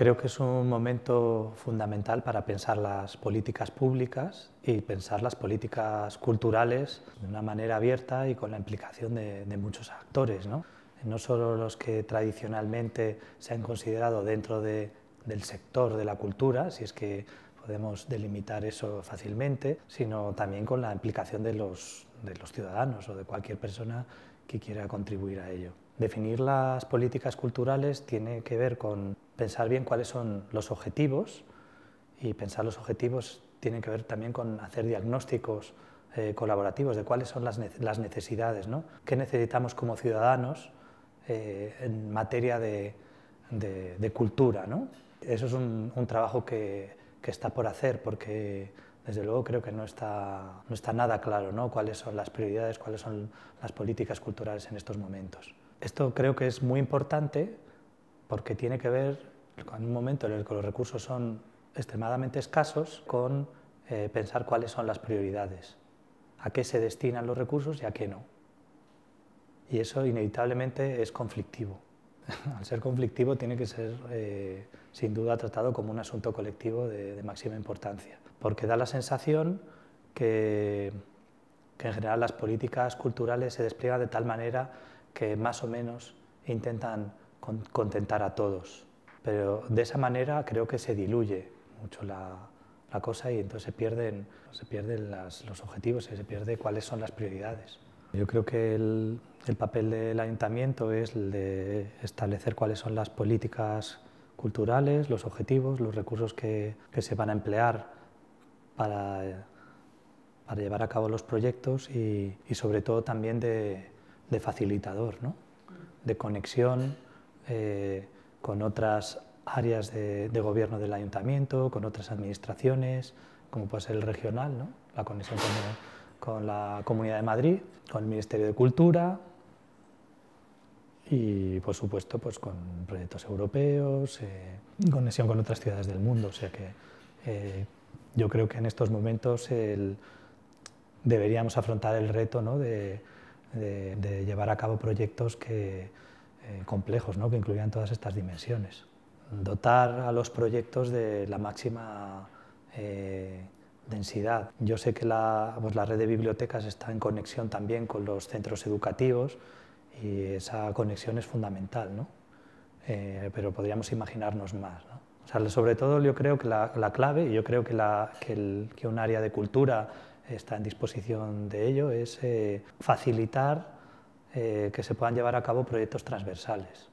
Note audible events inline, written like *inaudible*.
Creo que es un momento fundamental para pensar las políticas públicas y pensar las políticas culturales de una manera abierta y con la implicación de, muchos actores, ¿no? ¿no? solo los que tradicionalmente se han considerado dentro del sector de la cultura, si es que podemos delimitar eso fácilmente, sino también con la implicación de los ciudadanos o de cualquier persona que quiera contribuir a ello. Definir las políticas culturales tiene que ver con pensar bien cuáles son los objetivos y pensar los objetivos tiene que ver también con hacer diagnósticos eh, colaborativos de cuáles son las, necesidades, ¿no? qué necesitamos como ciudadanos eh, en materia de, cultura. Eso es un, trabajo que, está por hacer porque desde luego creo que no está, no está nada claro ¿no? cuáles son las prioridades, cuáles son las políticas culturales en estos momentos. Esto creo que es muy importante porque tiene que ver con un momento en el que los recursos son extremadamente escasos con eh, pensar cuáles son las prioridades, a qué se destinan los recursos y a qué no. Y eso inevitablemente es conflictivo. *laughs* Al ser conflictivo tiene que ser eh, sin duda tratado como un asunto colectivo de, máxima importancia, porque da la sensación que, que en general las políticas culturales se despliegan de tal manera que más o menos intentan contentar a todos. Pero de esa manera creo que se diluye mucho la, cosa y entonces se pierden, se pierden los objetivos y se pierde cuáles son las prioridades. Yo creo que el, papel del ayuntamiento es el de establecer cuáles son las políticas culturales, los objetivos, los recursos que, se van a emplear para, llevar a cabo los proyectos y sobre todo también de, de facilitador, de conexión eh, con otras áreas de, gobierno del ayuntamiento, con otras administraciones, como puede ser el regional, la conexión con, la Comunidad de Madrid, con el Ministerio de Cultura y, por supuesto, pues con proyectos europeos, eh, conexión con otras ciudades del mundo. O sea que eh, yo creo que en estos momentos deberíamos afrontar el reto de de, llevar a cabo proyectos que, eh, complejos, ¿no? que incluyan todas estas dimensiones. Dotar a los proyectos de la máxima eh, densidad. Yo sé que la, pues la red de bibliotecas está en conexión también con los centros educativos y esa conexión es fundamental, ¿no? Eh, pero podríamos imaginarnos más. O sea, sobre todo yo creo que la, la clave, yo creo que, la, que un área de cultura está en disposición de ello, es eh, facilitar eh, que se puedan llevar a cabo proyectos transversales.